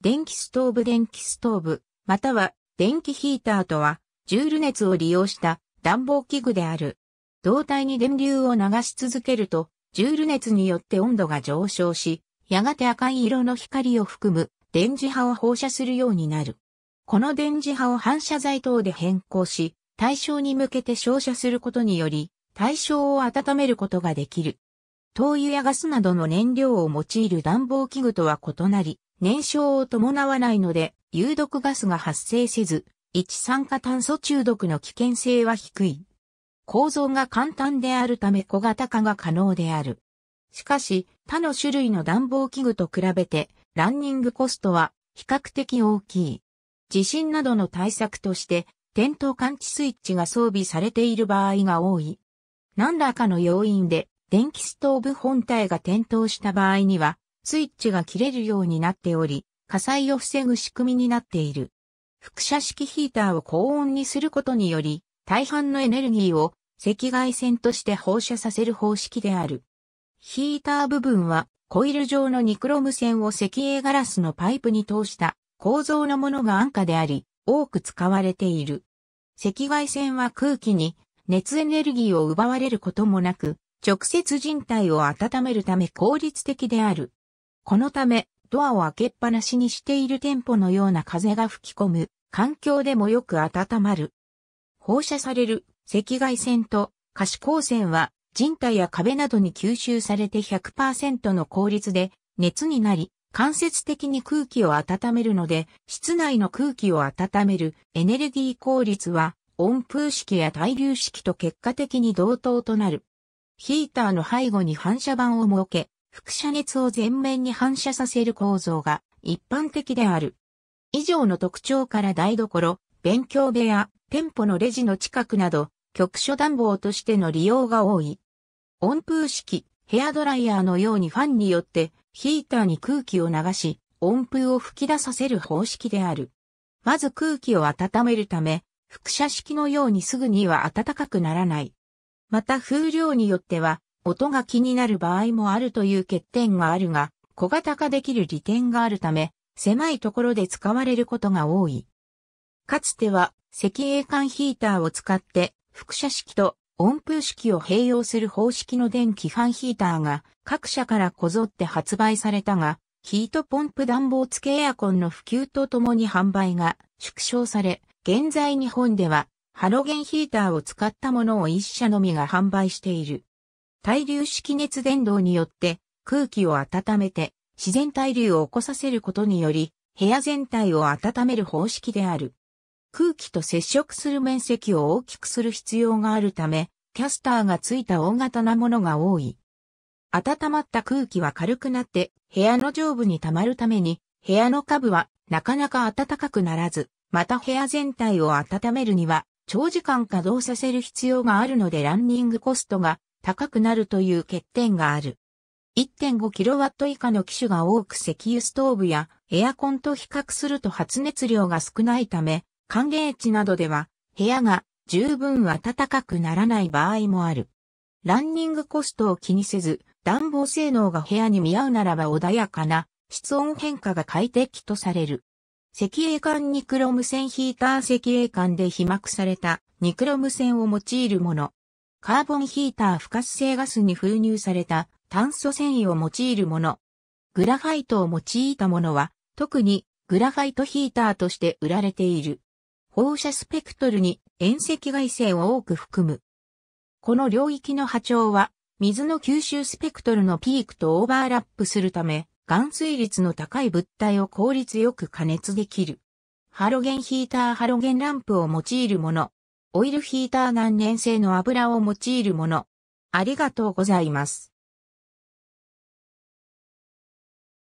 電気ストーブ電気ストーブ、または電気ヒーターとは、ジュール熱を利用した暖房器具である。胴体に電流を流し続けると、ジュール熱によって温度が上昇し、やがて赤い色の光を含む電磁波を放射するようになる。この電磁波を反射材等で変更し、対象に向けて照射することにより、対象を温めることができる。灯油やガスなどの燃料を用いる暖房器具とは異なり、燃焼を伴わないので、有毒ガスが発生せず、一酸化炭素中毒の危険性は低い。構造が簡単であるため小型化が可能である。しかし、他の種類の暖房器具と比べて、ランニングコストは比較的大きい。地震などの対策として、点灯感知スイッチが装備されている場合が多い。何らかの要因で電気ストーブ本体が点灯した場合には、スイッチが切れるようになっており、火災を防ぐ仕組みになっている。副車式ヒーターを高温にすることにより、大半のエネルギーを赤外線として放射させる方式である。ヒーター部分はコイル状のニクロム線を石英ガラスのパイプに通した構造のものが安価であり、多く使われている。赤外線は空気に熱エネルギーを奪われることもなく、直接人体を温めるため効率的である。このため、ドアを開けっぱなしにしている店舗のような風が吹き込む、環境でもよく温まる。放射される赤外線と可視光線は人体や壁などに吸収されて100%の効率で熱になり、間接的に空気を温めるので、室内の空気を温めるエネルギー効率は温風式や対流式と結果的に同等となる。ヒーターの背後に反射板を設け、輻射熱を全面に反射させる構造が一般的である。以上の特徴から台所、勉強部屋、店舗のレジの近くなど、局所暖房としての利用が多い。温風式、ヘアドライヤーのようにファンによってヒーターに空気を流し、温風を吹き出させる方式である。まず空気を温めるため、輻射式のようにすぐには暖かくならない。また風量によっては音が気になる場合もあるという欠点があるが、小型化できる利点があるため、狭いところで使われることが多い。かつては、赤英管ヒーターを使って、副車式と温風式を併用する方式の電気ファンヒーターが各社からこぞって発売されたが、ヒートポンプ暖房付けエアコンの普及とともに販売が縮小され、現在日本ではハロゲンヒーターを使ったものを一社のみが販売している。対流式熱伝導によって空気を温めて自然対流を起こさせることにより部屋全体を温める方式である。空気と接触する面積を大きくする必要があるため、キャスターがついた大型なものが多い。温まった空気は軽くなって部屋の上部に溜まるために、部屋の下部はなかなか暖かくならず、また部屋全体を温めるには長時間稼働させる必要があるのでランニングコストが高くなるという欠点がある。1.5kW 以下の機種が多く石油ストーブやエアコンと比較すると発熱量が少ないため、寒冷地などでは部屋が十分暖かくならない場合もある。ランニングコストを気にせず、暖房性能が部屋に見合うならば穏やかな室温変化が快適とされる。石英管ニクロム線ヒーター石英管で被膜されたニクロム線を用いるもの。カーボンヒーター不活性ガスに封入された炭素繊維を用いるもの。グラファイトを用いたものは、特にグラファイトヒーターとして売られている。放射スペクトルに遠赤外線を多く含む。この領域の波長は、水の吸収スペクトルのピークとオーバーラップするため、含水率の高い物体を効率よく加熱できる。ハロゲンヒーターハロゲンランプを用いるもの。オイルヒーター難燃性の油を用いるもの。ありがとうございます。